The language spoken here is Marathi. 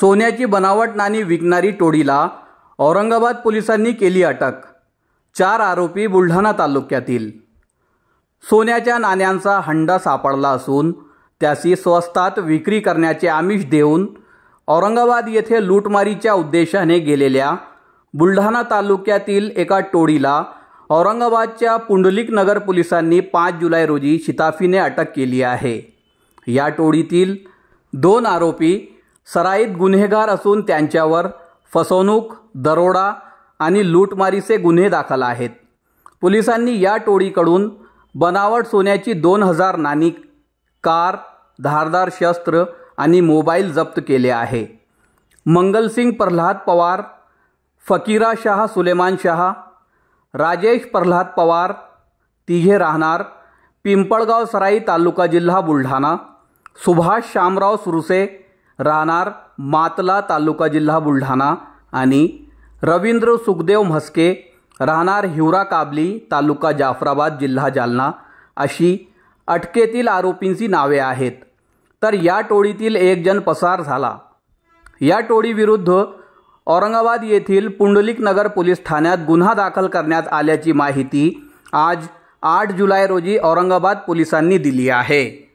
सोन्याची बनावट नाणी विकणारी टोळीला औरंगाबाद पोलिसांनी केली अटक चार आरोपी बुलढाणा तालुक्यातील सोन्याच्या नाण्यांचा हंडा सापडला असून त्याची स्वस्तात विक्री करण्याचे आमिष देऊन औरंगाबाद येथे लूटमारीच्या उद्देशाने गेलेल्या बुलढाणा तालुक्यातील एका टोळीला औरंगाबादच्या पुंडलिक नगर पोलिसांनी पाच जुलै रोजी शिताफीने अटक केली आहे या टोळीतील दोन आरोपी सराईत गुन्हेगार असून त्यांच्यावर फसवणूक दरोडा आणि लूटमारीचे गुन्हे दाखल आहेत पोलिसांनी या टोळीकडून बनावट सोन्याची दोन हजार नाणी कार धारदार शस्त्र आणि मोबाईल जप्त केले आहे मंगलसिंग प्रल्हाद पवार फकीरा शाह सुलेमान शाह राजेश प्रल्हाद पवार तिघे राहणार पिंपळगाव सराई तालुका जिल्हा बुलढाणा सुभाष शामराव सुरसे राहणार मातला तालुका जिल्हा बुलढाणा आणि रवींद्र सुखदेव म्हस्के राहणार हिवरा काबली तालुका जाफराबाद जिल्हा जालना अशी अटकेतील आरोपींची नावे आहेत तर या टोळीतील एक जण पसार झाला या टोळीविरुद्ध औरंगाबाद येथील पुंडलिक नगर पोलीस ठाण्यात गुन्हा दाखल करण्यात आल्याची माहिती आज आठ जुलै रोजी औरंगाबाद पोलिसांनी दिली आहे